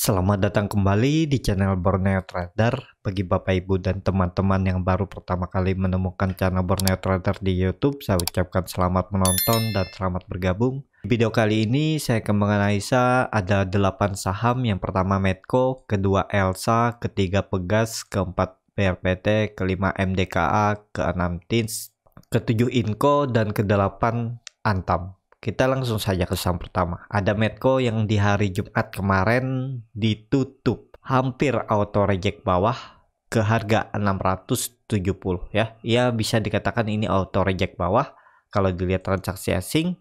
Selamat datang kembali di channel Borneo Trader. Bagi Bapak Ibu dan teman-teman yang baru pertama kali menemukan channel Borneo Trader di YouTube, saya ucapkan selamat menonton dan selamat bergabung. Di video kali ini saya akan menganalisa ada 8 saham. Yang pertama Medco, kedua Elsa, ketiga Pegas, keempat PRPT, kelima MDKA, keenam Tins, ketujuh Inco dan kedelapan Antam kita langsung saja ke saham pertama. Ada Medco yang di hari Jumat kemarin ditutup hampir auto reject bawah ke harga 670 ya. Ya bisa dikatakan ini auto reject bawah kalau dilihat transaksi asing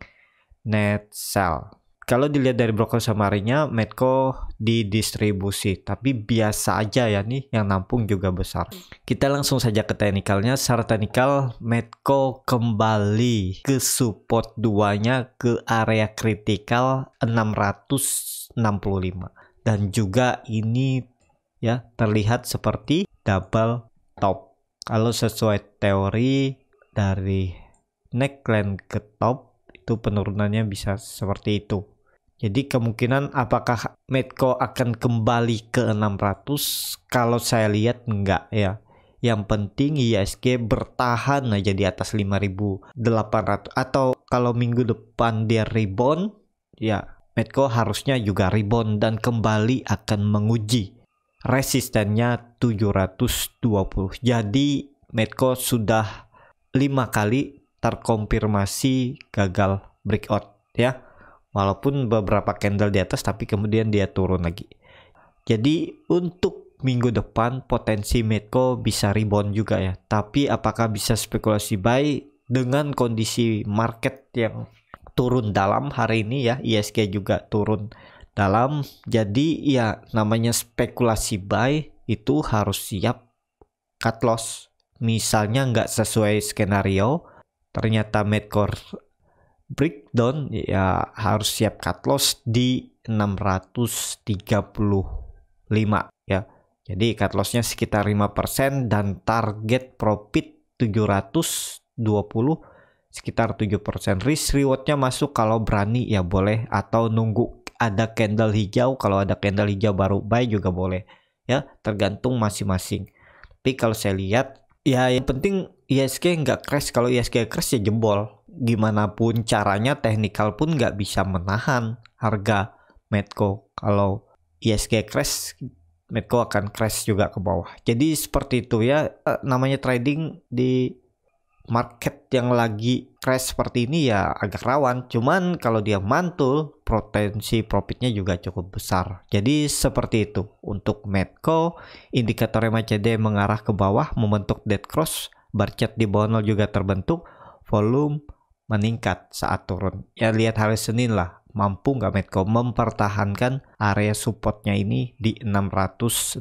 net sell kalau dilihat dari broker samarinya, Medco didistribusi, tapi biasa aja ya nih yang nampung juga besar. Kita langsung saja ke teknikalnya. Secara teknikal, Medco kembali ke support duanya ke area kritikal 665 dan juga ini ya terlihat seperti double top. Kalau sesuai teori dari neckline ke top itu penurunannya bisa seperti itu jadi kemungkinan apakah Medco akan kembali ke 600? Kalau saya lihat enggak ya. Yang penting ISG bertahan aja di atas 5800 atau kalau minggu depan dia rebound ya Medco harusnya juga rebound dan kembali akan menguji resistennya 720. Jadi Medco sudah lima kali terkonfirmasi gagal breakout ya walaupun beberapa candle di atas tapi kemudian dia turun lagi jadi untuk minggu depan potensi Medco bisa rebound juga ya tapi apakah bisa spekulasi buy dengan kondisi market yang turun dalam hari ini ya ISG juga turun dalam jadi ya namanya spekulasi buy itu harus siap cut loss misalnya nggak sesuai skenario ternyata Medco breakdown ya harus siap cut loss di 635 ya. Jadi cut lossnya sekitar 5% dan target profit 720 sekitar 7% risk rewardnya masuk kalau berani ya boleh atau nunggu ada candle hijau kalau ada candle hijau baru buy juga boleh ya tergantung masing-masing tapi kalau saya lihat ya yang penting ISG e nggak crash kalau ISG e crash ya jebol gimana pun caranya teknikal pun nggak bisa menahan harga Medco kalau ISG crash Medco akan crash juga ke bawah jadi seperti itu ya eh, namanya trading di market yang lagi crash seperti ini ya agak rawan cuman kalau dia mantul potensi profitnya juga cukup besar jadi seperti itu untuk Medco indikator MACD mengarah ke bawah membentuk dead cross bar chart di bawah 0 juga terbentuk volume meningkat saat turun. Ya lihat hari Senin lah, mampu nggak Medco mempertahankan area supportnya ini di 665.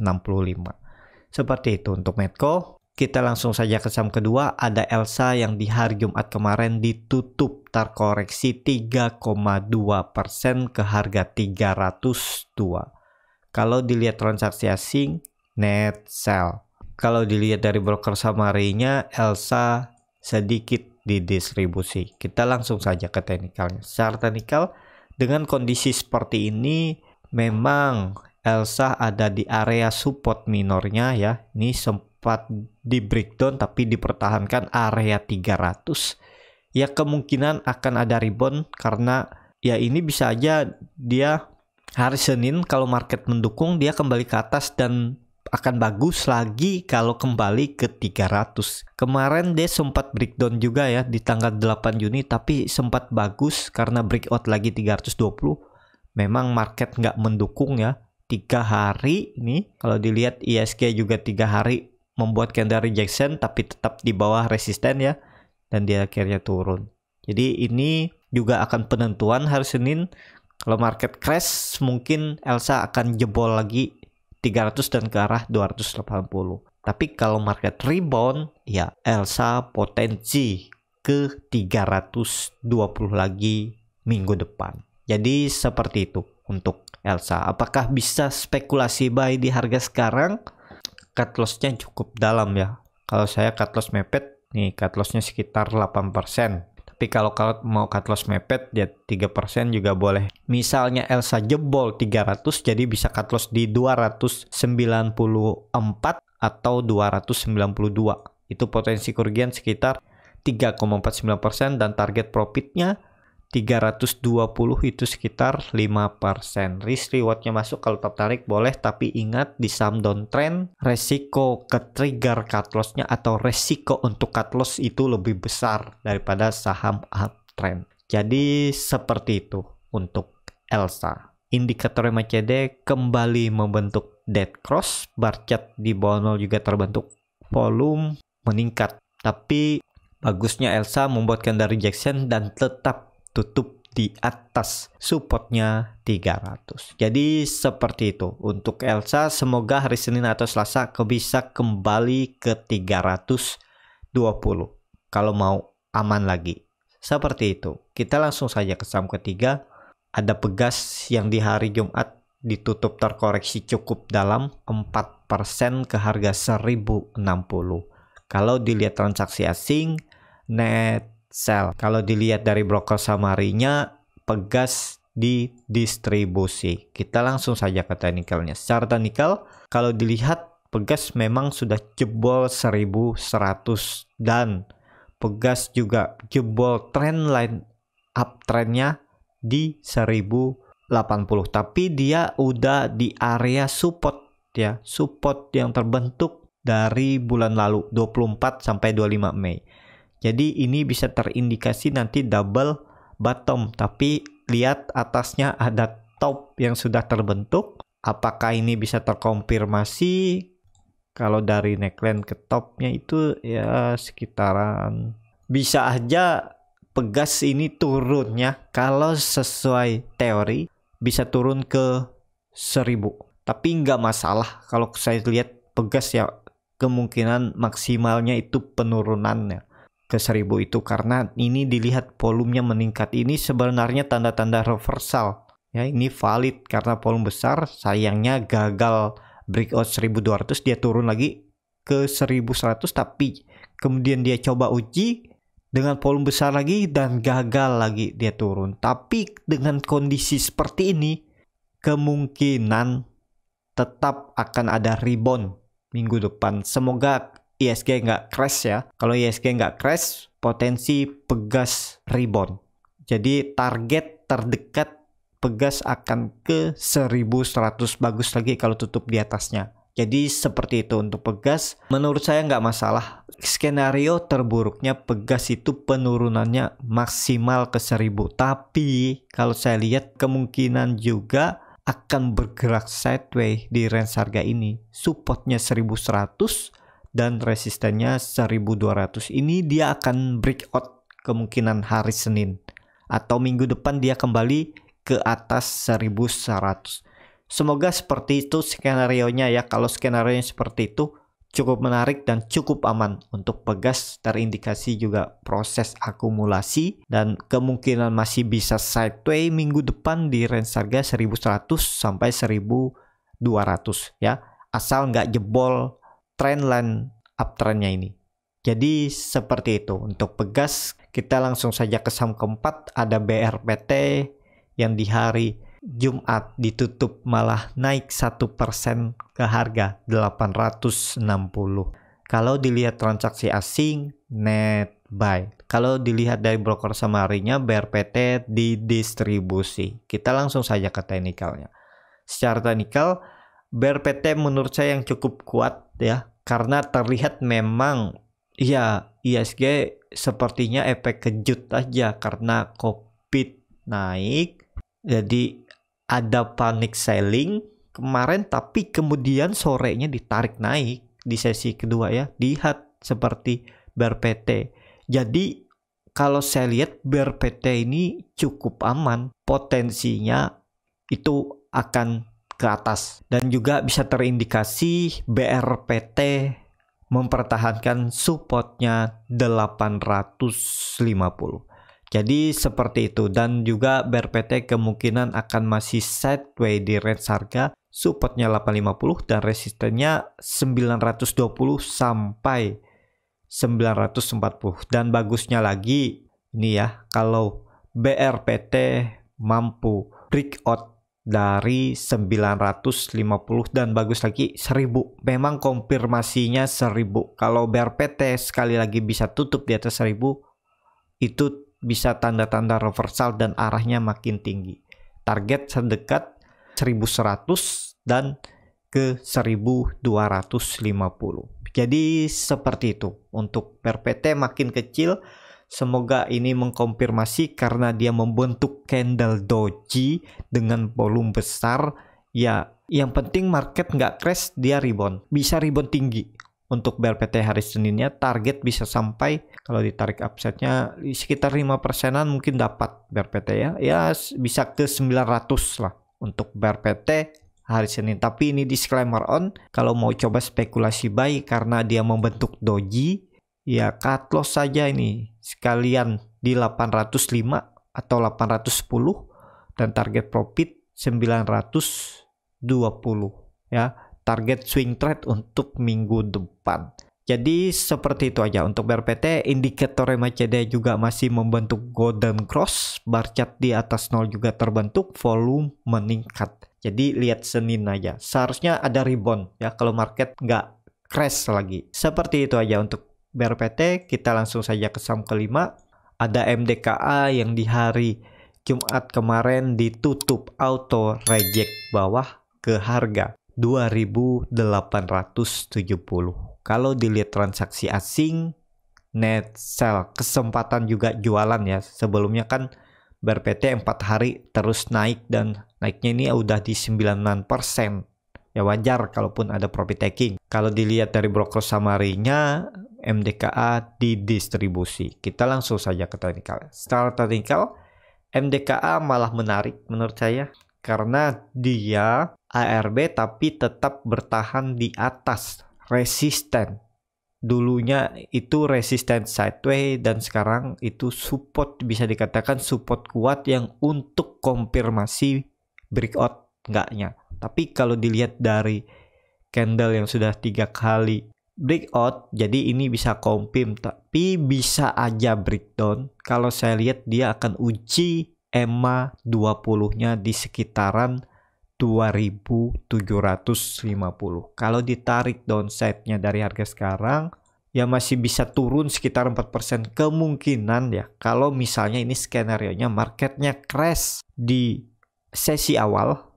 Seperti itu untuk Medco. Kita langsung saja ke saham kedua, ada Elsa yang di hari Jumat kemarin ditutup terkoreksi 3,2% ke harga 302. Kalau dilihat transaksi asing, net sell. Kalau dilihat dari broker samarinya Elsa sedikit di distribusi. Kita langsung saja ke teknikalnya. Secara teknikal dengan kondisi seperti ini memang Elsa ada di area support minornya ya. Ini sempat di breakdown tapi dipertahankan area 300. Ya kemungkinan akan ada rebound karena ya ini bisa aja dia hari Senin kalau market mendukung dia kembali ke atas dan akan bagus lagi kalau kembali ke 300. Kemarin dia sempat breakdown juga ya di tanggal 8 Juni tapi sempat bagus karena breakout lagi 320. Memang market nggak mendukung ya. Tiga hari ini kalau dilihat ISG e juga tiga hari membuat candle rejection tapi tetap di bawah resisten ya dan dia akhirnya turun. Jadi ini juga akan penentuan hari Senin kalau market crash mungkin Elsa akan jebol lagi 300 dan ke arah 280. Tapi kalau market rebound ya Elsa potensi ke 320 lagi minggu depan. Jadi seperti itu untuk Elsa. Apakah bisa spekulasi buy di harga sekarang? Cut loss-nya cukup dalam ya. Kalau saya cut loss mepet, nih cut loss-nya sekitar 8%. Tapi kalau mau cut loss mepet ya 3% juga boleh. Misalnya Elsa jebol 300 jadi bisa cut loss di 294 atau 292. Itu potensi kerugian sekitar 3,49% dan target profitnya 320 itu sekitar 5%. Risk rewardnya masuk kalau tertarik boleh tapi ingat di saham downtrend resiko ke trigger cut lossnya atau resiko untuk cut loss itu lebih besar daripada saham uptrend. Jadi seperti itu untuk Elsa. Indikator MACD kembali membentuk dead cross, bar chart di bawah 0 juga terbentuk volume meningkat. Tapi bagusnya Elsa membuat dari jackson dan tetap tutup di atas supportnya 300. Jadi seperti itu untuk Elsa semoga hari Senin atau Selasa bisa kembali ke 320 kalau mau aman lagi. Seperti itu. Kita langsung saja ke saham ketiga. Ada pegas yang di hari Jumat ditutup terkoreksi cukup dalam 4% ke harga 1060. Kalau dilihat transaksi asing net sel. Kalau dilihat dari broker samarinya, pegas di distribusi. Kita langsung saja ke teknikalnya. Secara teknikal, kalau dilihat Pegas memang sudah jebol 1100 dan Pegas juga jebol trend line uptrendnya di 1080 tapi dia udah di area support ya support yang terbentuk dari bulan lalu 24 sampai 25 Mei jadi ini bisa terindikasi nanti double bottom tapi lihat atasnya ada top yang sudah terbentuk. Apakah ini bisa terkonfirmasi? Kalau dari neckline ke topnya itu ya sekitaran bisa aja pegas ini turunnya kalau sesuai teori bisa turun ke 1000 tapi nggak masalah kalau saya lihat pegas ya kemungkinan maksimalnya itu penurunannya ke 1000 itu karena ini dilihat volumenya meningkat ini sebenarnya tanda-tanda reversal ya ini valid karena volume besar sayangnya gagal breakout 1200 dia turun lagi ke 1100 tapi kemudian dia coba uji dengan volume besar lagi dan gagal lagi dia turun tapi dengan kondisi seperti ini kemungkinan tetap akan ada rebound minggu depan semoga ISG nggak crash ya. Kalau ISG nggak crash, potensi Pegas rebound. Jadi target terdekat Pegas akan ke 1100 bagus lagi kalau tutup di atasnya. Jadi seperti itu untuk Pegas. Menurut saya nggak masalah. Skenario terburuknya Pegas itu penurunannya maksimal ke 1000. Tapi kalau saya lihat kemungkinan juga akan bergerak sideways di range harga ini. Supportnya 1100, dan resistennya 1200 ini dia akan breakout kemungkinan hari Senin atau minggu depan dia kembali ke atas 1100 Semoga seperti itu skenario-nya ya. Kalau skenario nya seperti itu cukup menarik dan cukup aman untuk pegas terindikasi juga proses akumulasi dan kemungkinan masih bisa sideway minggu depan di range harga 1100 sampai 1200 ya. Asal nggak jebol trendline uptrendnya ini. Jadi seperti itu untuk pegas kita langsung saja ke saham keempat ada BRPT yang di hari Jumat ditutup malah naik 1% ke harga 860. Kalau dilihat transaksi asing net buy. Kalau dilihat dari broker samarinya BRPT didistribusi. Kita langsung saja ke teknikalnya. Secara teknikal BRPT menurut saya yang cukup kuat ya karena terlihat memang ya ISG sepertinya efek kejut aja karena COVID naik jadi ada panic selling kemarin tapi kemudian sorenya ditarik naik di sesi kedua ya lihat seperti BRPT jadi kalau saya lihat BRPT ini cukup aman potensinya itu akan ke atas dan juga bisa terindikasi BRPT mempertahankan supportnya 850. Jadi seperti itu dan juga BRPT kemungkinan akan masih sideways di range harga supportnya 850 dan resistennya 920 sampai 940 dan bagusnya lagi ini ya kalau BRPT mampu breakout dari 950 dan bagus lagi 1000 memang konfirmasinya 1000 kalau BRPT sekali lagi bisa tutup di atas 1000 itu bisa tanda-tanda reversal dan arahnya makin tinggi target sedekat 1100 dan ke 1250 jadi seperti itu untuk BRPT makin kecil Semoga ini mengkonfirmasi karena dia membentuk candle doji dengan volume besar. Ya, yang penting market nggak crash, dia rebound. Bisa rebound tinggi. Untuk BLPT hari Seninnya target bisa sampai kalau ditarik upsetnya sekitar 5 persenan mungkin dapat BRPT ya. Ya bisa ke 900 lah untuk BRPT hari Senin. Tapi ini disclaimer on kalau mau coba spekulasi buy karena dia membentuk doji ya cut loss saja ini sekalian di 805 atau 810 dan target profit 920 ya target swing trade untuk minggu depan jadi seperti itu aja untuk BRPT indikator MACD juga masih membentuk golden cross bar chart di atas nol juga terbentuk volume meningkat jadi lihat Senin aja seharusnya ada rebound ya kalau market nggak crash lagi seperti itu aja untuk BRPT, kita langsung saja ke saham kelima. Ada MDKA yang di hari Jumat kemarin ditutup auto reject bawah ke harga 2870. Kalau dilihat transaksi asing net sell kesempatan juga jualan ya. Sebelumnya kan BRPT 4 hari terus naik dan naiknya ini udah di 9% Ya wajar kalaupun ada profit taking. Kalau dilihat dari broker samarinya, MDKA didistribusi. Kita langsung saja ke technical. Secara technical, MDKA malah menarik menurut saya karena dia ARB tapi tetap bertahan di atas resisten. Dulunya itu resisten sideways dan sekarang itu support bisa dikatakan support kuat yang untuk konfirmasi breakout enggaknya. Tapi kalau dilihat dari candle yang sudah tiga kali breakout jadi ini bisa confirm tapi bisa aja breakdown kalau saya lihat dia akan uji EMA 20 nya di sekitaran 2750 kalau ditarik downside nya dari harga sekarang ya masih bisa turun sekitar 4% kemungkinan ya kalau misalnya ini skenario nya marketnya crash di sesi awal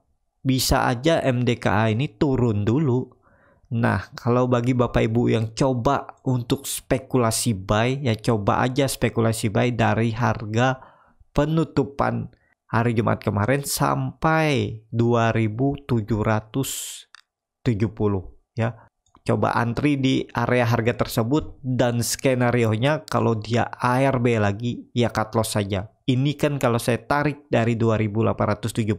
bisa aja MDKA ini turun dulu. Nah, kalau bagi Bapak Ibu yang coba untuk spekulasi buy, ya coba aja spekulasi buy dari harga penutupan hari Jumat kemarin sampai 2770 ya. Coba antri di area harga tersebut dan skenario-nya kalau dia ARB lagi ya cut loss saja. Ini kan kalau saya tarik dari 2870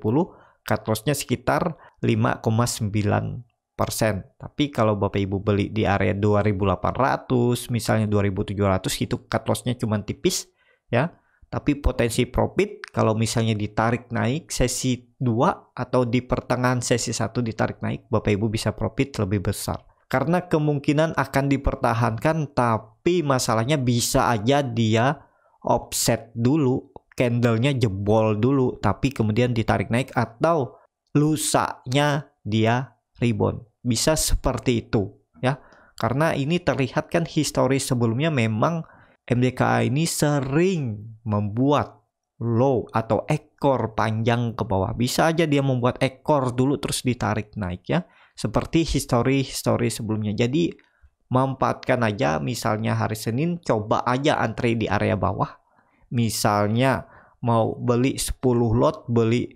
cut loss-nya sekitar 5,9 Tapi kalau Bapak Ibu beli di area 2.800, misalnya 2.700 itu cut loss-nya cuma tipis ya. Tapi potensi profit kalau misalnya ditarik naik sesi 2 atau di pertengahan sesi 1 ditarik naik, Bapak Ibu bisa profit lebih besar. Karena kemungkinan akan dipertahankan tapi masalahnya bisa aja dia offset dulu candlenya jebol dulu tapi kemudian ditarik naik atau lusanya dia rebound bisa seperti itu ya karena ini terlihat kan historis sebelumnya memang MDKA ini sering membuat low atau ekor panjang ke bawah bisa aja dia membuat ekor dulu terus ditarik naik ya seperti histori-histori sebelumnya jadi memanfaatkan aja misalnya hari Senin coba aja antri di area bawah misalnya mau beli 10 lot beli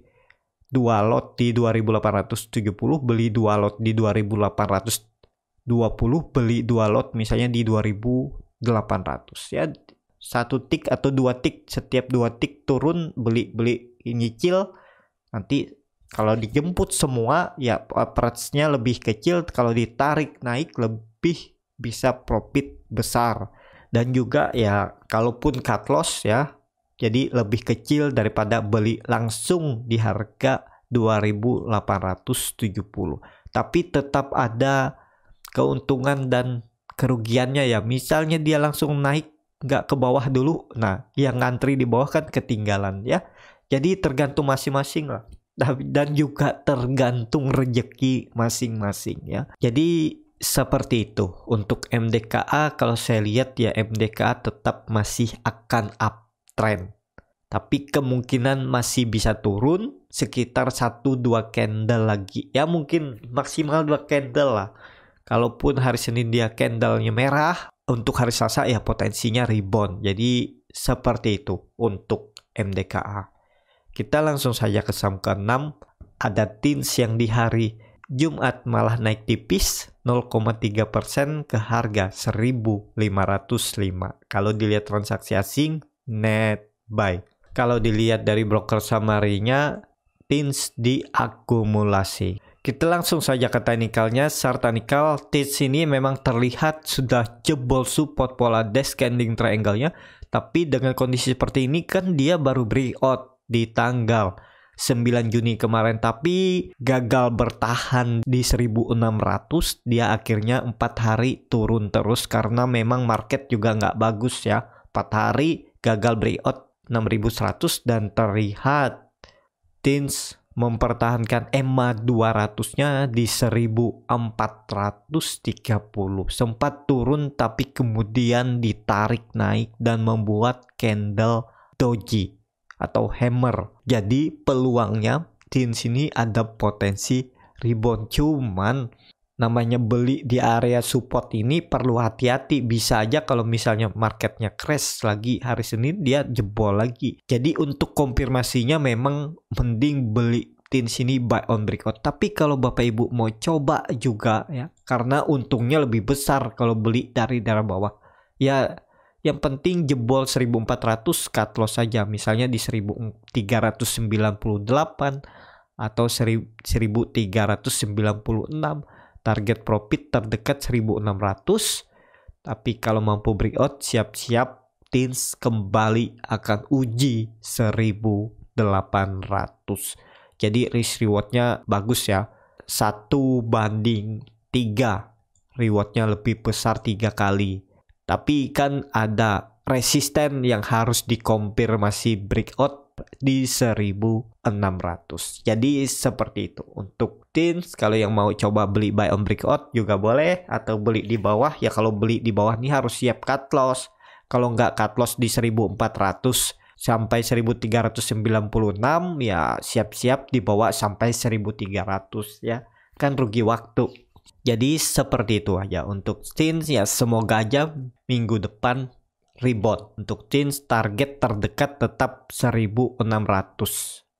2 lot di 2870 beli 2 lot di 2820 beli 2 lot misalnya di 2800 ya satu tik atau dua tik setiap dua tik turun beli beli nyicil nanti kalau dijemput semua ya price-nya lebih kecil kalau ditarik naik lebih bisa profit besar dan juga ya kalaupun cut loss ya jadi lebih kecil daripada beli langsung di harga 2870 tapi tetap ada keuntungan dan kerugiannya ya misalnya dia langsung naik nggak ke bawah dulu nah yang ngantri di bawah kan ketinggalan ya jadi tergantung masing-masing lah dan juga tergantung rejeki masing-masing ya jadi seperti itu. Untuk MDKA kalau saya lihat ya MDKA tetap masih akan uptrend. Tapi kemungkinan masih bisa turun sekitar 1-2 candle lagi. Ya mungkin maksimal 2 candle lah. Kalaupun hari Senin dia candlenya merah, untuk hari Selasa ya potensinya rebound. Jadi seperti itu untuk MDKA. Kita langsung saja ke saham ke-6. Ada tins yang di hari Jumat malah naik tipis 0,3% ke harga 1.505. Kalau dilihat transaksi asing, net buy. Kalau dilihat dari broker summary-nya, tins diakumulasi. Kita langsung saja ke technicalnya. Secara technical, tins ini memang terlihat sudah jebol support pola descending triangle-nya. Tapi dengan kondisi seperti ini kan dia baru breakout di tanggal 9 Juni kemarin tapi gagal bertahan di 1600 dia akhirnya 4 hari turun terus karena memang market juga nggak bagus ya 4 hari gagal breakout 6100 dan terlihat Tins mempertahankan EMA 200-nya di 1430. Sempat turun tapi kemudian ditarik naik dan membuat candle doji atau hammer. Jadi peluangnya di sini ada potensi rebound cuman namanya beli di area support ini perlu hati-hati bisa aja kalau misalnya marketnya crash lagi hari Senin dia jebol lagi jadi untuk konfirmasinya memang mending beli tin sini buy on breakout tapi kalau bapak ibu mau coba juga ya karena untungnya lebih besar kalau beli dari darah bawah ya yang penting jebol 1400 cut loss saja misalnya di 1398 atau 1396 target profit terdekat 1600 tapi kalau mampu breakout siap-siap Tins kembali akan uji 1800 jadi risk rewardnya bagus ya satu banding tiga rewardnya lebih besar tiga kali tapi kan ada resisten yang harus dikonfirmasi breakout di 1600. Jadi seperti itu untuk teens kalau yang mau coba beli buy on breakout juga boleh atau beli di bawah ya kalau beli di bawah nih harus siap cut loss. Kalau nggak cut loss di 1400 sampai 1396 ya siap-siap dibawa sampai 1300 ya kan rugi waktu jadi seperti itu aja untuk teens ya semoga aja minggu depan rebound untuk teens target terdekat tetap 1600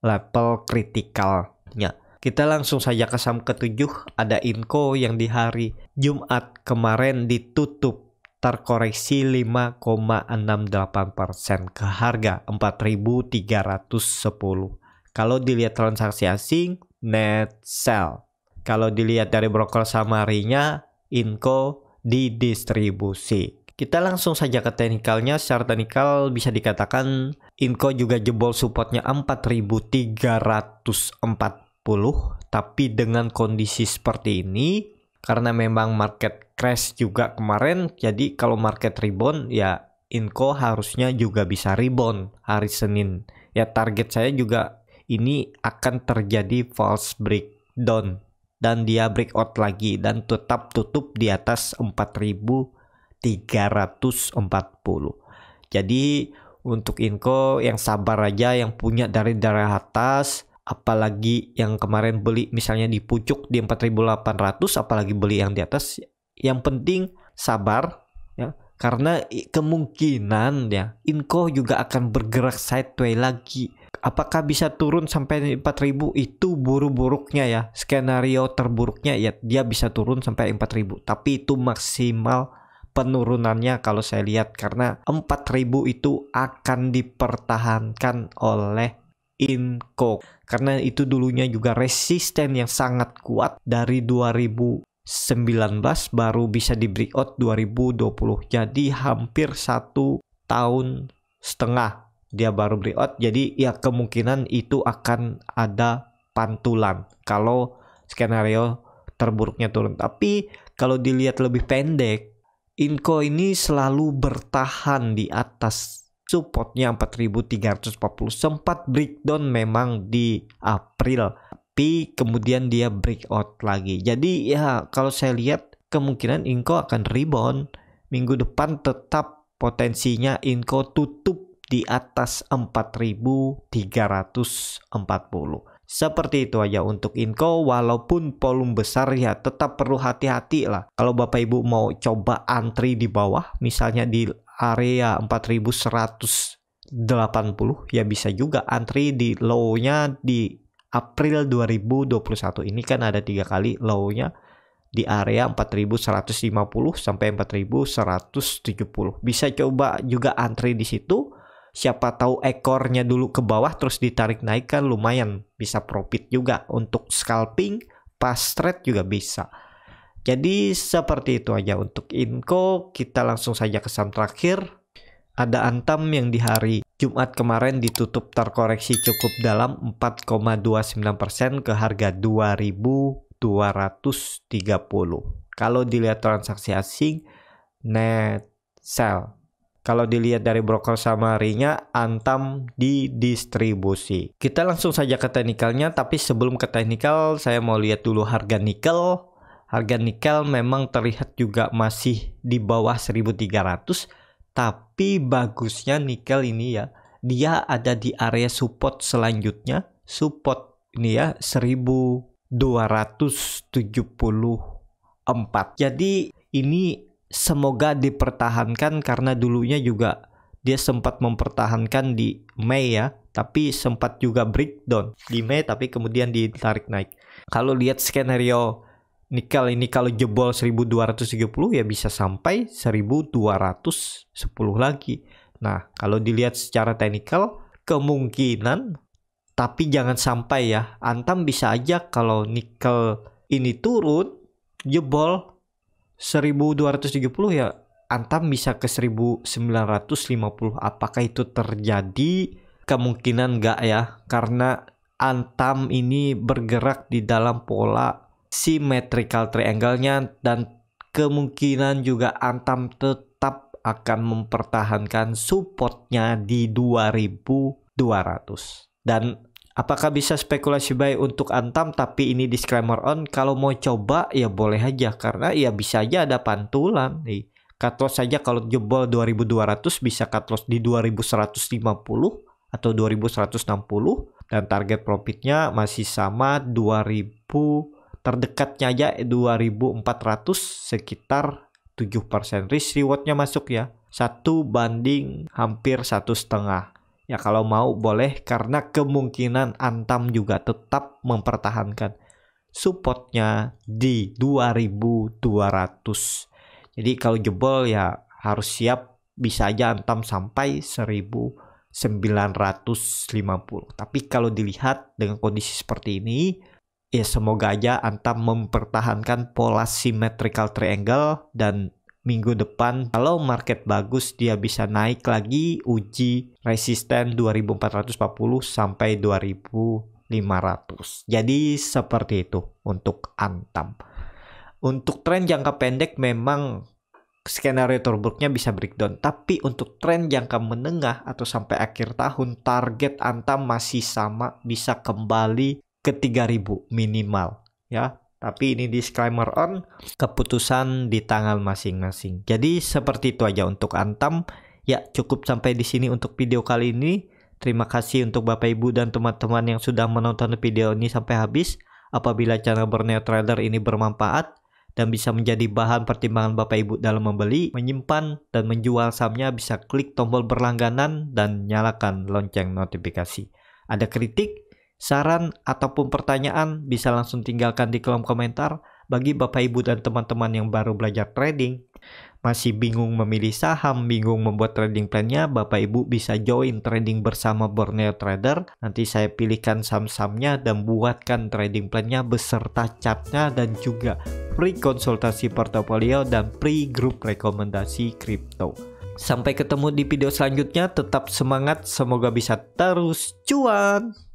level kritikalnya. Kita langsung saja ke saham ketujuh ada Inco yang di hari Jumat kemarin ditutup terkoreksi 5,68% ke harga 4310. Kalau dilihat transaksi asing net sell kalau dilihat dari broker samarinya, inko didistribusi. Kita langsung saja ke teknikalnya. Secara teknikal bisa dikatakan inko juga jebol supportnya 4340 tapi dengan kondisi seperti ini karena memang market crash juga kemarin jadi kalau market rebound ya inko harusnya juga bisa rebound hari Senin. Ya target saya juga ini akan terjadi false breakdown dan dia breakout lagi dan tetap tutup di atas 4340. Jadi untuk Inko yang sabar aja yang punya dari daerah atas apalagi yang kemarin beli misalnya di pucuk di 4800 apalagi beli yang di atas yang penting sabar ya karena kemungkinan ya Inko juga akan bergerak sideways lagi apakah bisa turun sampai 4000 itu buruk-buruknya ya skenario terburuknya ya dia bisa turun sampai 4000 tapi itu maksimal penurunannya kalau saya lihat karena 4000 itu akan dipertahankan oleh Inco karena itu dulunya juga resisten yang sangat kuat dari 2000 19 baru bisa di breakout 2020 jadi hampir satu tahun setengah dia baru breakout jadi ya kemungkinan itu akan ada pantulan kalau skenario terburuknya turun tapi kalau dilihat lebih pendek inko ini selalu bertahan di atas supportnya 4340 sempat breakdown memang di April tapi kemudian dia breakout lagi jadi ya kalau saya lihat kemungkinan inko akan rebound minggu depan tetap potensinya inko tutup di atas 4340. Seperti itu aja untuk inko walaupun volume besar ya tetap perlu hati-hati lah. Kalau Bapak Ibu mau coba antri di bawah misalnya di area 4180 ya bisa juga antri di low-nya di April 2021 ini kan ada tiga kali low-nya di area 4150 sampai 4170. Bisa coba juga antri di situ siapa tahu ekornya dulu ke bawah terus ditarik naik kan lumayan bisa profit juga untuk scalping pas trade juga bisa jadi seperti itu aja untuk inko kita langsung saja ke saham terakhir ada Antam yang di hari Jumat kemarin ditutup terkoreksi cukup dalam 4,29% ke harga 2230 kalau dilihat transaksi asing net sell kalau dilihat dari broker summary-nya, Antam di distribusi. Kita langsung saja ke teknikalnya, tapi sebelum ke teknikal, saya mau lihat dulu harga nikel. Harga nikel memang terlihat juga masih di bawah 1300, tapi bagusnya nikel ini ya, dia ada di area support selanjutnya, support ini ya 1274. Jadi ini semoga dipertahankan karena dulunya juga dia sempat mempertahankan di Mei ya, tapi sempat juga breakdown di Mei tapi kemudian ditarik naik. Kalau lihat skenario nikel ini kalau jebol 1230 ya bisa sampai 1210 lagi. Nah, kalau dilihat secara teknikal kemungkinan tapi jangan sampai ya. Antam bisa aja kalau nikel ini turun jebol puluh ya Antam bisa ke 1950 apakah itu terjadi kemungkinan nggak ya karena Antam ini bergerak di dalam pola symmetrical triangle-nya dan kemungkinan juga Antam tetap akan mempertahankan supportnya di 2200 dan Apakah bisa spekulasi buy untuk Antam tapi ini disclaimer on kalau mau coba ya boleh aja karena ya bisa aja ada pantulan nih. Cut loss saja kalau jebol 2200 bisa cut loss di 2150 atau 2160 dan target profitnya masih sama 2000 terdekatnya aja 2400 sekitar 7% risk rewardnya masuk ya. satu banding hampir satu setengah Ya kalau mau boleh karena kemungkinan Antam juga tetap mempertahankan supportnya di 2200. Jadi kalau jebol ya harus siap bisa aja Antam sampai 1950. Tapi kalau dilihat dengan kondisi seperti ini ya semoga aja Antam mempertahankan pola symmetrical triangle dan minggu depan kalau market bagus dia bisa naik lagi uji resisten 2440 sampai 2500. Jadi seperti itu untuk Antam. Untuk tren jangka pendek memang skenario terburuknya bisa breakdown. Tapi untuk tren jangka menengah atau sampai akhir tahun, target Antam masih sama bisa kembali ke 3000 minimal. Ya, tapi ini disclaimer on keputusan di tangan masing-masing. Jadi seperti itu aja untuk Antam. Ya cukup sampai di sini untuk video kali ini. Terima kasih untuk Bapak Ibu dan teman-teman yang sudah menonton video ini sampai habis. Apabila channel Borneo Trader ini bermanfaat dan bisa menjadi bahan pertimbangan Bapak Ibu dalam membeli, menyimpan, dan menjual sahamnya bisa klik tombol berlangganan dan nyalakan lonceng notifikasi. Ada kritik? Saran ataupun pertanyaan bisa langsung tinggalkan di kolom komentar. Bagi Bapak Ibu dan teman-teman yang baru belajar trading, masih bingung memilih saham, bingung membuat trading plannya, Bapak Ibu bisa join trading bersama Borneo Trader. Nanti saya pilihkan saham-sahamnya dan buatkan trading plannya beserta chartnya dan juga free konsultasi portofolio dan free group rekomendasi kripto. Sampai ketemu di video selanjutnya, tetap semangat, semoga bisa terus cuan.